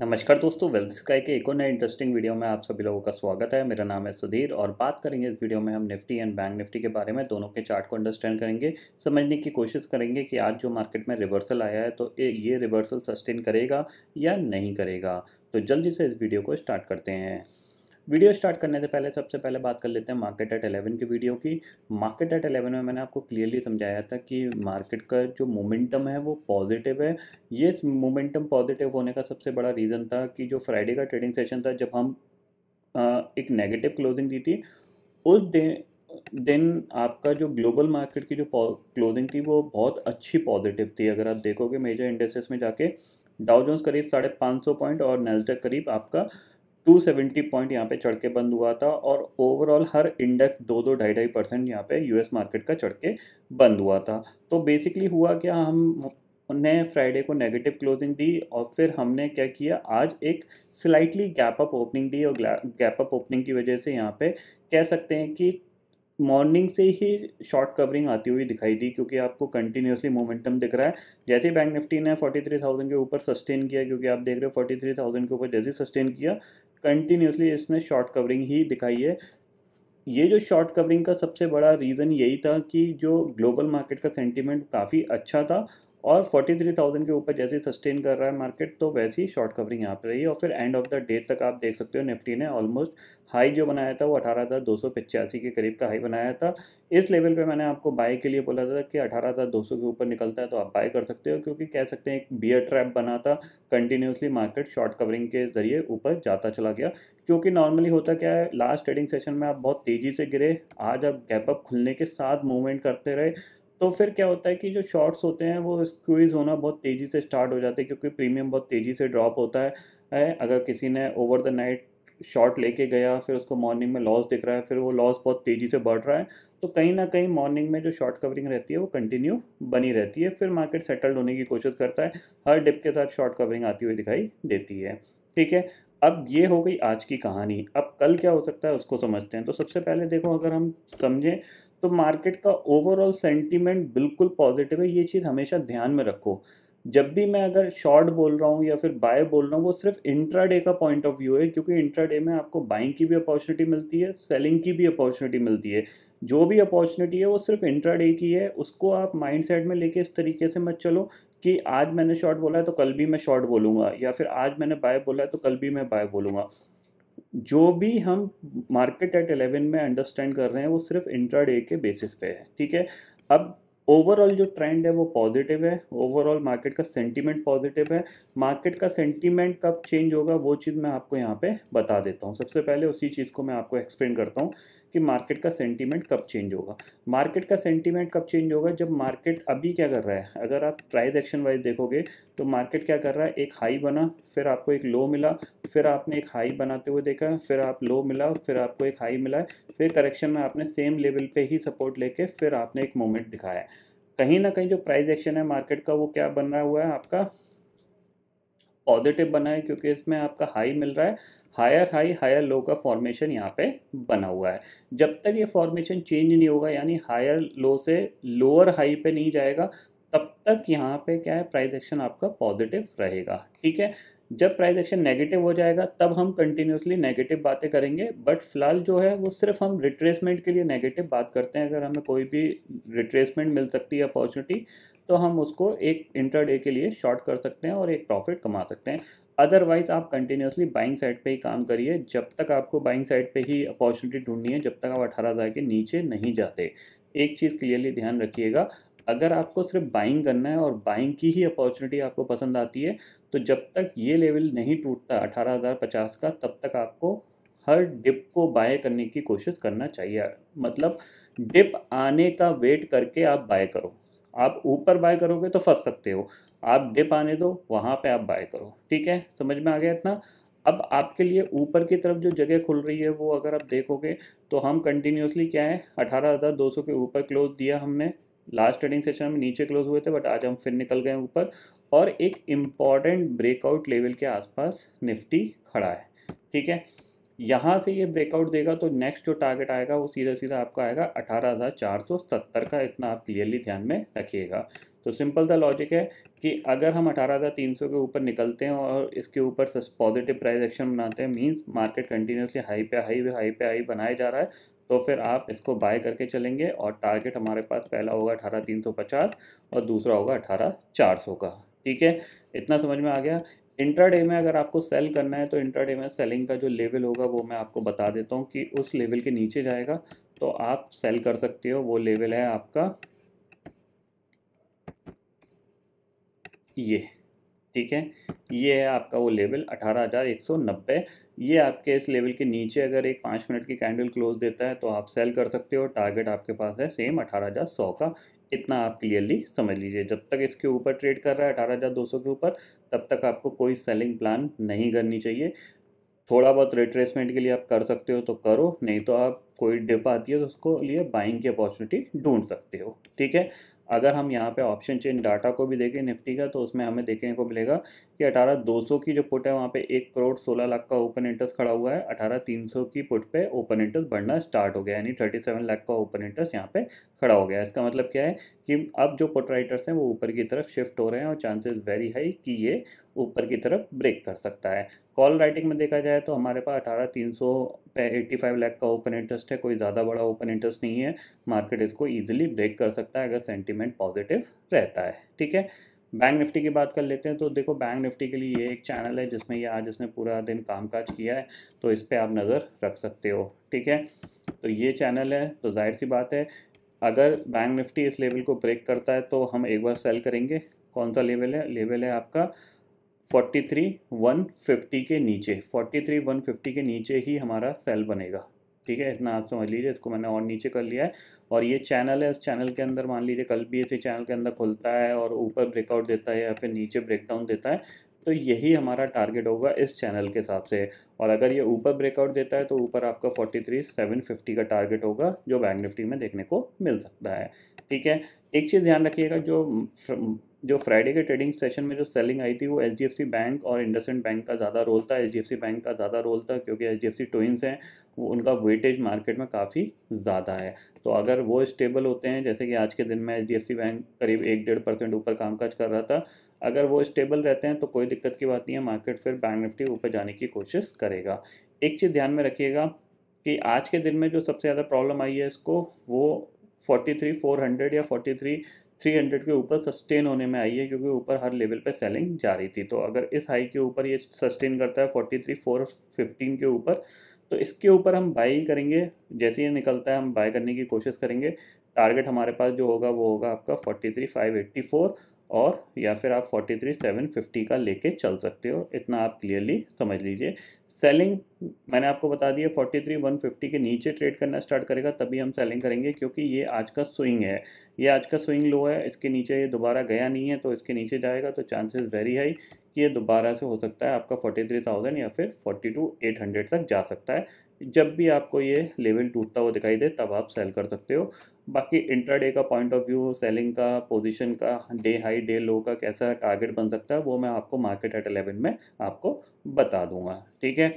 नमस्कार दोस्तों wealth sky के एक और नए इंटरेस्टिंग वीडियो में आप सभी लोगों का स्वागत है मेरा नाम है सुधीर और बात करेंगे इस वीडियो में हम निफ्टी एंड बैंक निफ्टी के बारे में दोनों के चार्ट को अंडरस्टैंड करेंगे समझने की कोशिश करेंगे कि आज जो मार्केट में रिवर्सल आया है तो ये रिवर्सल सस्टेन करेगा या नहीं करेगा तो जल्दी से इस वीडियो को स्टार्ट करते हैं वीडियो स्टार्ट करने से पहले सबसे पहले बात कर लेते हैं मार्केट एट एलेवन की वीडियो की मार्केट एट एलेवन में मैंने आपको क्लियरली समझाया था कि मार्केट का जो मोमेंटम है वो पॉजिटिव है ये मोमेंटम पॉजिटिव होने का सबसे बड़ा रीज़न था कि जो फ्राइडे का ट्रेडिंग सेशन था जब हम एक नेगेटिव क्लोजिंग दी थी उस दिन दिन आपका जो ग्लोबल मार्केट की जो क्लोजिंग थी वो बहुत अच्छी पॉजिटिव थी अगर आप देखोगे मेजर इंडस्ट्रीज में जाके डाउ जोन्स करीब साढ़े पाँच सौ पॉइंट और नेस्डेक करीब आपका टू सेवेंटी पॉइंट यहाँ पे चढ़ के बंद हुआ था और ओवरऑल हर इंडेक्स दो दो ढाई ढाई परसेंट यहाँ पे यूएस मार्केट का चढ़ के बंद हुआ था तो बेसिकली हुआ क्या हम ने फ्राइडे को नेगेटिव क्लोजिंग दी और फिर हमने क्या किया आज एक स्लाइटली गैप अप ओपनिंग दी और गैप अप ओपनिंग की वजह से यहाँ पे कह सकते हैं कि मॉर्निंग से ही शॉर्ट कवरिंग आती हुई दिखाई दी क्योंकि आपको कंटिन्यूसली मोमेंटम दिख रहा है जैसे बैंक निफ्टी ने फोर्टी थ्री थाउजेंड के ऊपर सस्टेन किया क्योंकि आप देख रहे हो फोर्टी थ्री थाउजेंड के ऊपर जैसे सस्टेन किया कंटिन्यूसली इसने शॉर्ट कवरिंग ही दिखाई है ये जो शॉर्ट कवरिंग का सबसे बड़ा रीज़न यही था कि जो ग्लोबल मार्केट का सेंटिमेंट काफ़ी अच्छा था और 43,000 के ऊपर जैसे सस्टेन कर रहा है मार्केट तो वैसी ही शॉर्ट कवरिंग यहाँ पर रही है और फिर एंड ऑफ द डे तक आप देख सकते हो निफ्टी ने ऑलमोस्ट हाई जो बनाया था वो अठारह हज़ार दो सौ पचासी के करीब का हाई बनाया था इस लेवल पे मैंने आपको बाय के लिए बोला था कि अठारह हज़ार दो सौ के ऊपर निकलता है तो आप बाय कर सकते हो क्योंकि कह सकते हैं एक बियर ट्रैप बना था कंटिन्यूसली मार्केट शॉर्ट कवरिंग के जरिए ऊपर जाता चला गया क्योंकि नॉर्मली होता क्या है लास्ट ट्रेडिंग सेशन में आप बहुत तेज़ी से गिरे आज आप गैप अप खुलने के साथ मूवमेंट करते रहे तो फिर क्या होता है कि जो शॉर्ट्स होते हैं वो स्क्वीज़ होना बहुत तेज़ी से स्टार्ट हो जाते हैं क्योंकि प्रीमियम बहुत तेज़ी से ड्रॉप होता है, है अगर किसी ने ओवर द नाइट शॉर्ट लेके गया फिर उसको मॉर्निंग में लॉस दिख रहा है फिर वो लॉस बहुत तेज़ी से बढ़ रहा है तो कहीं ना कहीं मॉर्निंग में जो शॉर्ट कवरिंग रहती है वो कंटिन्यू बनी रहती है फिर मार्केट सेटल्ड होने की कोशिश करता है हर डिप के साथ शॉर्ट कवरिंग आती हुई दिखाई देती है ठीक है अब ये हो गई आज की कहानी अब कल क्या हो सकता है उसको समझते हैं तो सबसे पहले देखो अगर हम समझें तो मार्केट का ओवरऑल सेंटीमेंट बिल्कुल पॉजिटिव है ये चीज़ हमेशा ध्यान में रखो जब भी मैं अगर शॉर्ट बोल रहा हूँ या फिर बाय बोल रहा हूँ वो सिर्फ इंट्राडे का पॉइंट ऑफ व्यू है क्योंकि इंट्राडे में आपको बाइंग की भी अपॉर्चुनिटी मिलती है सेलिंग की भी अपॉर्चुनिटी मिलती है जो भी अपॉर्चुनिटी है वो सिर्फ इंट्राडे की है उसको आप माइंड सेट में लेके इस तरीके से मत चलो कि आज मैंने शॉर्ट बोला है तो कल भी मैं शॉर्ट बोलूँगा या फिर आज मैंने बाय बोला है तो कल भी मैं बाय बोलूँगा जो भी हम मार्केट एट एलेवन में अंडरस्टैंड कर रहे हैं वो सिर्फ इंट्राडे के बेसिस पे है ठीक है अब ओवरऑल जो ट्रेंड है वो पॉजिटिव है ओवरऑल मार्केट का सेंटीमेंट पॉजिटिव है मार्केट का सेंटीमेंट कब चेंज होगा वो चीज़ मैं आपको यहाँ पे बता देता हूँ सबसे पहले उसी चीज़ को मैं आपको एक्सप्लेन करता हूँ कि मार्केट का सेंटीमेंट कब चेंज होगा मार्केट का सेंटीमेंट कब चेंज होगा जब मार्केट अभी क्या कर रहा है अगर आप प्राइस एक्शन वाइज देखोगे तो मार्केट क्या कर रहा है एक हाई बना फिर आपको एक लो मिला फिर आपने एक हाई बनाते हुए देखा फिर आप लो मिला फिर आपको एक हाई मिला फिर करेक्शन में आपने सेम लेवल पर ही सपोर्ट लेके फिर आपने एक मोमेंट दिखाया कहीं ना कहीं जो प्राइस एक्शन है मार्केट का वो क्या बन रहा हुआ है आपका पॉजिटिव बना है क्योंकि इसमें आपका हाई मिल रहा है हायर हाई हायर लो का फॉर्मेशन यहाँ पे बना हुआ है जब तक ये फॉर्मेशन चेंज नहीं होगा यानी हायर लो से लोअर हाई पे नहीं जाएगा तब तक यहाँ पे क्या है प्राइस एक्शन आपका पॉजिटिव रहेगा ठीक है जब प्राइस एक्शन नेगेटिव हो जाएगा तब हम कंटिन्यूसली नेगेटिव बातें करेंगे बट फिलहाल जो है वो सिर्फ हम रिट्रेसमेंट के लिए नेगेटिव बात करते हैं अगर हमें कोई भी रिट्रेसमेंट मिल सकती है अपॉर्चुनिटी तो हम उसको एक इंटरडे के लिए शॉर्ट कर सकते हैं और एक प्रॉफिट कमा सकते हैं अदरवाइज आप कंटिन्यूसली बाइंग साइड पे ही काम करिए जब तक आपको बाइंग साइड पे ही अपॉर्चुनिटी ढूंढनी है जब तक आप अठारह हज़ार के नीचे नहीं जाते एक चीज़ क्लियरली ध्यान रखिएगा अगर आपको सिर्फ बाइंग करना है और बाइंग की ही अपॉर्चुनिटी आपको पसंद आती है तो जब तक ये लेवल नहीं टूटता अठारह हज़ार पचास का तब तक आपको हर डिप को बाय करने की कोशिश करना चाहिए मतलब डिप आने का वेट करके आप बाय करो आप ऊपर बाय करोगे तो फंस सकते हो आप डिप आने दो वहाँ पे आप बाय करो ठीक है समझ में आ गया इतना अब आपके लिए ऊपर की तरफ जो जगह खुल रही है वो अगर आप देखोगे तो हम कंटिन्यूसली क्या है अठारह हज़ार दो सौ के ऊपर क्लोज दिया हमने लास्ट ट्रेडिंग सेशन में नीचे क्लोज हुए थे बट आज हम फिर निकल गए ऊपर और एक इम्पॉर्टेंट ब्रेकआउट लेवल के आसपास निफ्टी खड़ा है ठीक है यहाँ से ये ब्रेकआउट देगा तो नेक्स्ट जो टारगेट आएगा वो सीधा सीधा आपका आएगा अठारह हज़ार चार सौ सत्तर का इतना आप क्लियरली ध्यान में रखिएगा तो सिंपल सा लॉजिक है कि अगर हम अठारह हज़ार तीन सौ के ऊपर निकलते हैं और इसके ऊपर पॉजिटिव प्राइस एक्शन बनाते हैं मींस मार्केट कंटिन्यूसली हाई पे हाई हाई पे हाई बनाया जा रहा है तो फिर आप इसको बाय करके चलेंगे और टारगेट हमारे पास पहला होगा अठारह तीन सौ पचास और दूसरा होगा अठारह चार सौ का ठीक है इतना समझ में आ गया इंट्राडे में अगर आपको सेल करना है तो इंट्राडे में सेलिंग का जो लेवल होगा वो मैं आपको बता देता हूँ कि उस लेवल के नीचे जाएगा तो आप सेल कर सकते हो वो लेवल है आपका ये ठीक है ये है आपका वो लेवल अठारह हज़ार एक सौ नब्बे ये आपके इस लेवल के नीचे अगर एक पाँच मिनट की कैंडल क्लोज देता है तो आप सेल कर सकते हो टारगेट आपके पास है सेम अठारह हज़ार सौ का इतना आप क्लियरली समझ लीजिए जब तक इसके ऊपर ट्रेड कर रहा है अठारह हज़ार दो सौ के ऊपर तब तक आपको कोई सेलिंग प्लान नहीं करनी चाहिए थोड़ा बहुत रिट्रेसमेंट के लिए आप कर सकते हो तो करो नहीं तो आप कोई डिप आती है तो उसको लिए बाइंग की अपॉर्चुनिटी ढूंढ सकते हो ठीक है अगर हम यहाँ पे ऑप्शन चेन डाटा को भी देखें निफ्टी का तो उसमें हमें देखने को मिलेगा कि अठारह दो सौ की जो पुट है वहाँ पे एक करोड़ सोलह लाख का ओपन इंटरेस्ट खड़ा हुआ है अठारह तीन सौ की पुट पे ओपन इंटरेस्ट बढ़ना स्टार्ट हो गया यानी थर्टी सेवन लाख का ओपन इंटरेस्ट यहाँ पे खड़ा हो गया इसका मतलब क्या है कि अब जो पुट राइटर्स हैं वो ऊपर की तरफ शिफ्ट हो रहे हैं और चांसेज वेरी हाई कि ये ऊपर की तरफ ब्रेक कर सकता है कॉल राइटिंग में देखा जाए तो हमारे पास अठारह तीन सौ एट्टी फाइव लैख का ओपन इंटरेस्ट है कोई ज़्यादा बड़ा ओपन इंटरेस्ट नहीं है मार्केट इसको ईजिली ब्रेक कर सकता है अगर सेंटिमेंट पॉजिटिव रहता है ठीक है बैंक निफ्टी की बात कर लेते हैं तो देखो बैंक निफ्टी के लिए ये एक चैनल है जिसमें ये आज इसने पूरा दिन कामकाज किया है तो इस पर आप नज़र रख सकते हो ठीक है तो ये चैनल है तो जाहिर सी बात है अगर बैंक निफ्टी इस लेवल को ब्रेक करता है तो हम एक बार सेल करेंगे कौन सा लेवल है लेवल है आपका फोर्टी थ्री वन फिफ्टी के नीचे फोर्टी थ्री वन फिफ्टी के नीचे ही हमारा सेल बनेगा ठीक है इतना आप समझ लीजिए इसको मैंने और नीचे कर लिया है और ये चैनल है उस चैनल के अंदर मान लीजिए कल भी इसी चैनल के अंदर खुलता है और ऊपर ब्रेकआउट देता है या फिर नीचे ब्रेकडाउन देता है तो यही हमारा टारगेट होगा इस चैनल के हिसाब से और अगर ये ऊपर ब्रेकआउट देता है तो ऊपर आपका फोर्टी थ्री सेवन फिफ्टी का टारगेट होगा जो बैंक निफ्टी में देखने को मिल सकता है ठीक है एक चीज़ ध्यान रखिएगा जो जो फ्राइडे के ट्रेडिंग सेशन में जो सेलिंग आई थी वो एच बैंक और इंडसेंड बैंक का ज़्यादा रोल था एच बैंक का ज़्यादा रोल था क्योंकि एच डी हैं वो उनका वेटेज मार्केट में काफ़ी ज़्यादा है तो अगर वो स्टेबल होते हैं जैसे कि आज के दिन में एच बैंक करीब एक डेढ़ परसेंट ऊपर कामकाज कर रहा था अगर वो स्टेबल रहते हैं तो कोई दिक्कत की बात नहीं है मार्केट फिर बैंक निफ्टी ऊपर जाने की कोशिश करेगा एक चीज़ ध्यान में रखिएगा कि आज के दिन में जो सबसे ज़्यादा प्रॉब्लम आई है इसको वो फोर्टी थ्री फोर हंड्रेड या फोर्टी थ्री 300 के ऊपर सस्टेन होने में आई है क्योंकि ऊपर हर लेवल पे सेलिंग जा रही थी तो अगर इस हाई के ऊपर ये सस्टेन करता है 43 415 के ऊपर तो इसके ऊपर हम बाई करेंगे जैसे ये निकलता है हम बाय करने की कोशिश करेंगे टारगेट हमारे पास जो होगा वो होगा आपका फोर और या फिर आप फिफ्टी का लेके चल सकते हो इतना आप क्लियरली समझ लीजिए सेलिंग मैंने आपको बता दिया 43,150 के नीचे ट्रेड करना स्टार्ट करेगा तभी हम सेलिंग करेंगे क्योंकि ये आज का स्विंग है ये आज का स्विंग लो है इसके नीचे ये दोबारा गया नहीं है तो इसके नीचे जाएगा तो चांसेस वेरी हाई कि ये दोबारा से हो सकता है आपका 43,000 या फिर 42,800 तक जा सकता है जब भी आपको ये लेवल टूटता हुआ दिखाई दे तब आप सेल कर सकते हो बाकी इंट्राडे का पॉइंट ऑफ व्यू सेलिंग का पोजीशन का डे हाई डे लो का कैसा टारगेट बन सकता है वो मैं आपको मार्केट एट एलेवन में आपको बता दूंगा ठीक है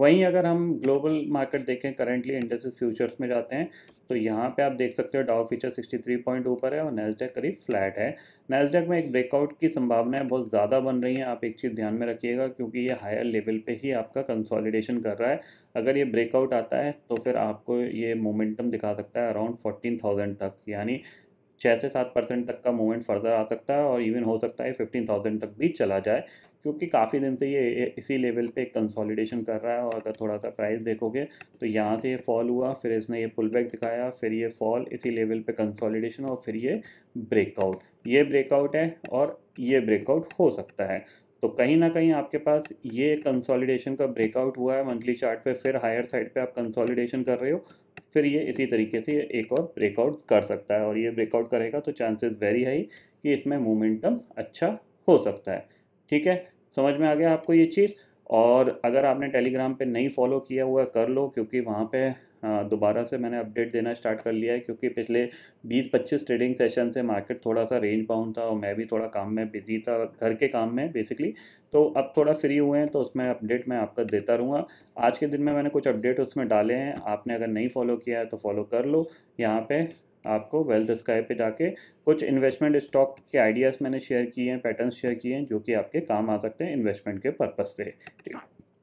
वहीं अगर हम ग्लोबल मार्केट देखें करेंटली इंडस्ट्रीज फ्यूचर्स में जाते हैं तो यहाँ पे आप देख सकते हो डाउ सिक्सटी 63 पॉइंट ऊपर है और नेस्डेक करीब फ्लैट है नेस्डेक में एक ब्रेकआउट की संभावनाएं बहुत ज़्यादा बन रही हैं आप एक चीज़ ध्यान में रखिएगा क्योंकि ये हायर लेवल पे ही आपका कंसोलिडेशन कर रहा है अगर ये ब्रेकआउट आता है तो फिर आपको ये मोमेंटम दिखा सकता है अराउंड फोर्टीन तक यानी छः से सात परसेंट तक का मूवमेंट फर्दर आ सकता है और इवन हो सकता है फिफ्टीन थाउजेंड तक भी चला जाए क्योंकि काफ़ी दिन से ये इसी लेवल पे कंसोलिडेशन कर रहा है और अगर थोड़ा सा प्राइस देखोगे तो यहाँ से ये फॉल हुआ फिर इसने ये पुल बैक दिखाया फिर ये फॉल इसी लेवल पे कंसोलिडेशन और फिर ये ब्रेकआउट ये ब्रेकआउट है और ये ब्रेकआउट हो सकता है तो कहीं ना कहीं आपके पास ये कंसोलिडेशन का ब्रेकआउट हुआ है मंथली चार्ट पे फिर हायर साइड पे आप कंसोलिडेशन कर रहे हो फिर ये इसी तरीके से एक और ब्रेकआउट कर सकता है और ये ब्रेकआउट करेगा तो चांसेस वेरी हाई कि इसमें मोमेंटम अच्छा हो सकता है ठीक है समझ में आ गया आपको ये चीज़ और अगर आपने टेलीग्राम पे नहीं फॉलो किया हुआ कर लो क्योंकि वहाँ पे हाँ, दोबारा से मैंने अपडेट देना स्टार्ट कर लिया है क्योंकि पिछले 20-25 ट्रेडिंग सेशन से मार्केट थोड़ा सा रेंज बाउंड था और मैं भी थोड़ा काम में बिजी था घर के काम में बेसिकली तो अब थोड़ा फ्री हुए हैं तो उसमें अपडेट मैं आपका देता रहूँगा आज के दिन में मैंने कुछ अपडेट उसमें डाले हैं आपने अगर नहीं फॉलो किया है तो फॉलो कर लो यहाँ पर आपको वेल्थ स्काई पे जाके कुछ इन्वेस्टमेंट स्टॉक के आइडियाज़ मैंने शेयर किए हैं पैटर्न शेयर किए हैं जो कि आपके काम आ सकते हैं इन्वेस्टमेंट के पर्पज़ से ठीक